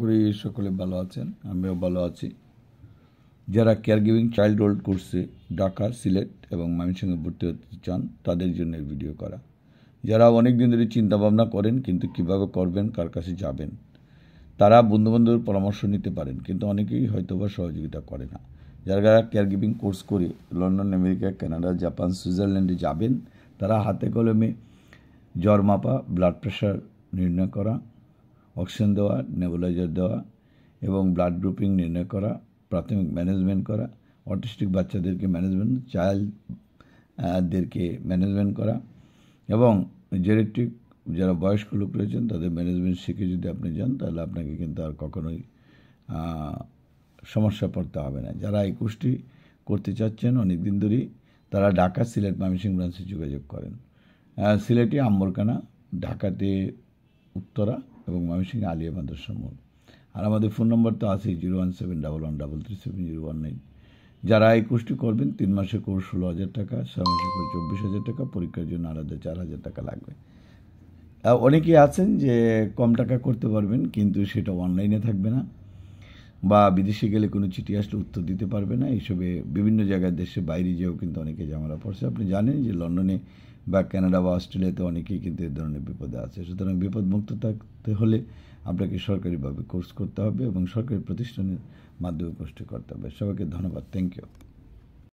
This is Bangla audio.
করি সকলে ভালো আছেন আমিও ভালো আছি যারা কেয়ার গিভিং চাইল্ড হোল্ড কোর্সে ঢাকা সিলেট এবং ময়মনসিংহে ভর্তি হতে চান তাদের জন্য ভিডিও করা যারা অনেক দিন ধরে চিন্তাভাবনা করেন কিন্তু কিভাবে করবেন কার কাছে যাবেন তারা বন্ধুবান্ধবের পরামর্শ নিতে পারেন কিন্তু অনেকেই হয়তোবা সহযোগিতা করে না যারা যারা কেয়ার গিভিং কোর্স করে লন্ডন আমেরিকা কানাডা জাপান সুইজারল্যান্ডে যাবেন তারা হাতে কলমে জ্বর মাপা ব্লাড প্রেশার নির্ণয় করা অক্সিজেন দেওয়া নেবুলাইজার দেওয়া এবং ব্লাড গ্রুপিং নির্ণয় করা প্রাথমিক ম্যানেজমেন্ট করা অটিস্টিক বাচ্চাদেরকে ম্যানেজমেন্ট চাইল্ডদেরকে ম্যানেজমেন্ট করা এবং জেনেটিক যারা বয়স্ক লোক রয়েছেন তাদের ম্যানেজমেন্ট শিখে যদি আপনি যান তাহলে আপনাকে কিন্তু আর কখনোই সমস্যা পড়তে হবে না যারা এই কোর্সটি করতে চাচ্ছেন অনেক দিন ধরেই তারা ঢাকা সিলেট মামিসিং ব্রাঞ্চে যোগাযোগ করেন সিলেটে আম্বরকানা ঢাকাতে উত্তরা এবং ময়মনসিংহ আলিয়া বান্দর মোড় আর আমাদের ফোন নম্বর তো আছে zero one seven double one double three seven zero one nine যারা এই কোর্সটি করবেন তিন মাসের কোর্স ষোলো হাজার টাকা ছয় মাসের কোর্স চব্বিশ হাজার টাকা পরীক্ষার জন্য আলাদা চার হাজার টাকা লাগবে অনেকেই আছেন যে কম টাকা করতে পারবেন কিন্তু সেটা অনলাইনে থাকবে না বা বিদেশে গেলে কোনো চিঠি আসলে উত্তর দিতে পারবে না এইসবে বিভিন্ন জায়গায় দেশে বাইরে যেও কিন্তু অনেকে ঝামেলা পড়ছে আপনি জানেন যে লন্ডনে বা কানাডা বা অস্ট্রেলিয়াতে অনেকেই কিন্তু এ ধরনের বিপদে আছে সুতরাং বিপদ মুক্ত থাকতে হলে আপনাকে সরকারিভাবে কোর্স করতে হবে এবং সরকারি প্রতিষ্ঠানের মাধ্যমে কোর্সটি করতে হবে সবাইকে ধন্যবাদ থ্যাংক ইউ